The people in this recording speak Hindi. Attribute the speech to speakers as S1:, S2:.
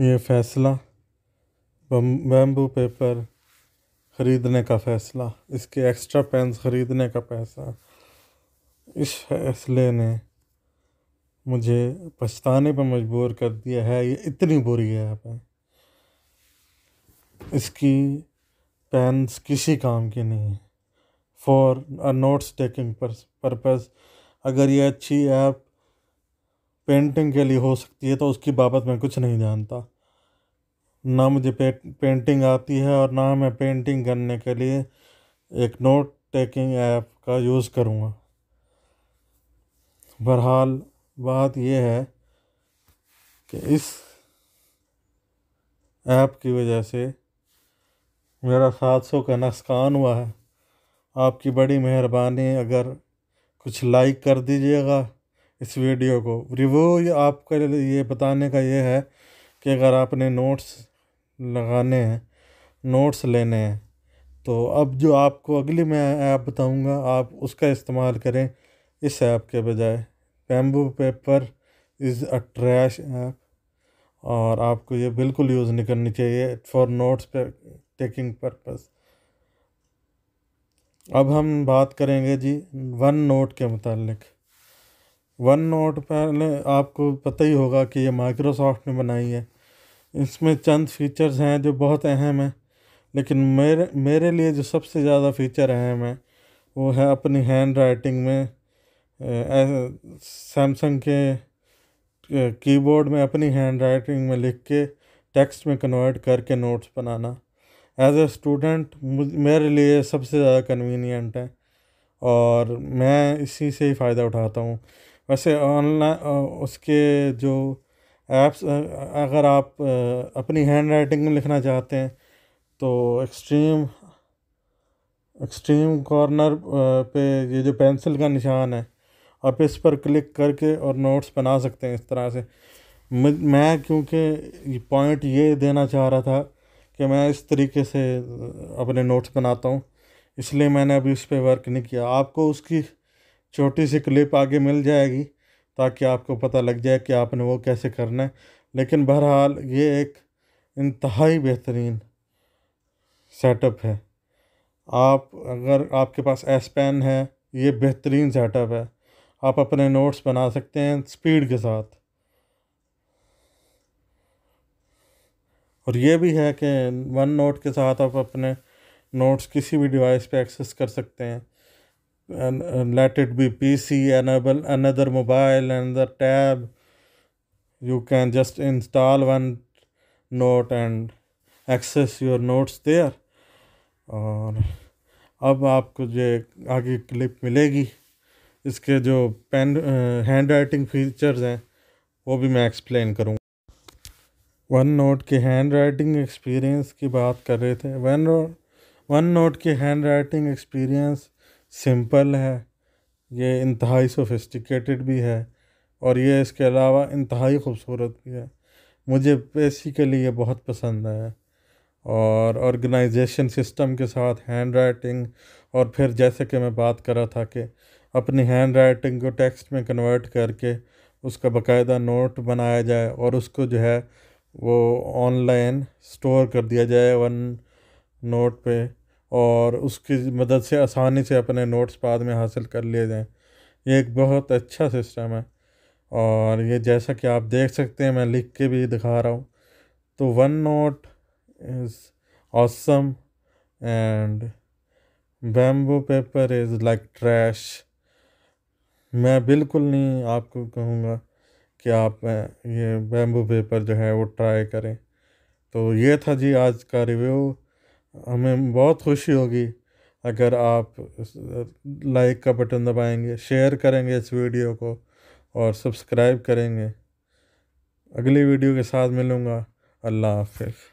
S1: ये फैसला बम्बू पेपर ख़रीदने का फ़ैसला इसके एक्स्ट्रा पेंस ख़रीदने का पैसा इस फैसले ने मुझे पछताने पर मजबूर कर दिया है ये इतनी बुरी है इसकी पेंस किसी काम की नहीं है for a notes taking purpose अगर ये अच्छी ऐप पेंटिंग के लिए हो सकती है तो उसकी बाबत मैं कुछ नहीं जानता ना मुझे पे, पेंटिंग आती है और ना मैं पेंटिंग करने के लिए एक नोट टेकिंग ऐप का यूज़ करूँगा बहरहाल बात यह है कि इस ऐप की वजह से मेरा सात सौ का नुकसान हुआ है आपकी बड़ी मेहरबानी अगर कुछ लाइक कर दीजिएगा इस वीडियो को रिव्यू आपके लिए ये बताने का ये है कि अगर आपने नोट्स लगाने हैं नोट्स लेने हैं तो अब जो आपको अगली मैं ऐप बताऊंगा आप उसका इस्तेमाल करें इस ऐप के बजाय bamboo paper is a trash app और आपको ये बिल्कुल यूज़ नहीं करनी चाहिए फॉर नोट्स पे टेकिंग पर्पस अब हम बात करेंगे जी वन नोट के मुतालिक वन नोट पहले आपको पता ही होगा कि ये माइक्रोसॉफ्ट ने बनाई है इसमें चंद फीचर्स हैं जो बहुत अहम हैं लेकिन मेरे मेरे लिए जो सबसे ज़्यादा फीचर अहम है वो है अपनी हैंड राइटिंग में सैमसंग के कीबोर्ड में अपनी हैंड राइटिंग में लिख के टेक्स्ट में कन्वर्ट करके नोट्स बनाना एज ए स्टूडेंट मेरे लिए सबसे ज़्यादा कन्वीनियंट है और मैं इसी से ही फ़ायदा उठाता हूँ वैसे ऑनलाइन उसके जो ऐप्स अगर आप अपनी हैंड राइटिंग में लिखना चाहते हैं तो एक्सट्रीम एक्सट्रीम कॉर्नर पे ये जो पेंसिल का निशान है आप इस पर क्लिक करके और नोट्स बना सकते हैं इस तरह से मैं क्योंकि पॉइंट ये देना चाह रहा था कि मैं इस तरीके से अपने नोट्स बनाता हूँ इसलिए मैंने अभी उस पर वर्क नहीं किया आपको उसकी छोटी सी क्लिप आगे मिल जाएगी ताकि आपको पता लग जाए कि आपने वो कैसे करना है लेकिन बहरहाल ये एक इंतहाई बेहतरीन सेटअप है आप अगर आपके पास एस पेन है ये बेहतरीन सेटअप है आप अपने नोट्स बना सकते हैं स्पीड के साथ और ये भी है कि वन नोट के साथ आप अपने नोट्स किसी भी डिवाइस पे एक्सेस कर सकते हैं and, let it be PC enable another mobile another tab you can just install one note and access your notes there और अब आपको जो आगे क्लिप मिलेगी इसके जो पेन हैंड राइटिंग फीचर्स हैं वो भी मैं एक्सप्लेन करूँगा वन नोट के हैंड राइटिंग एक्सपीरियंस की बात कर रहे थे वन वन नोट के हैंड राइटिंग एक्सपीरियंस सिंपल है ये इंतहाई सोफिस्टिकेटेड भी है और ये इसके अलावा इंतहाई ख़ूबसूरत भी है मुझे बेसिकली ये बहुत पसंद आया और ऑर्गेनाइजेशन सिस्टम के साथ हैंड राइटिंग और फिर जैसे कि मैं बात कर रहा था कि अपनी हैंड राइटिंग को टेक्स्ट में कन्वर्ट करके उसका बाकायदा नोट बनाया जाए और उसको जो है वो ऑनलाइन स्टोर कर दिया जाए वन नोट पे और उसकी मदद से आसानी से अपने नोट्स बाद में हासिल कर लिए जाएँ ये एक बहुत अच्छा सिस्टम है और ये जैसा कि आप देख सकते हैं मैं लिख के भी दिखा रहा हूँ तो OneNote is awesome and bamboo paper is like trash मैं बिल्कुल नहीं आपको कहूँगा कि आप ये बैम्बू पेपर जो है वो ट्राई करें तो ये था जी आज का रिव्यू हमें बहुत खुशी होगी अगर आप लाइक का बटन दबाएंगे शेयर करेंगे इस वीडियो को और सब्सक्राइब करेंगे अगली वीडियो के साथ मिलूँगा अल्लाह हाफिज़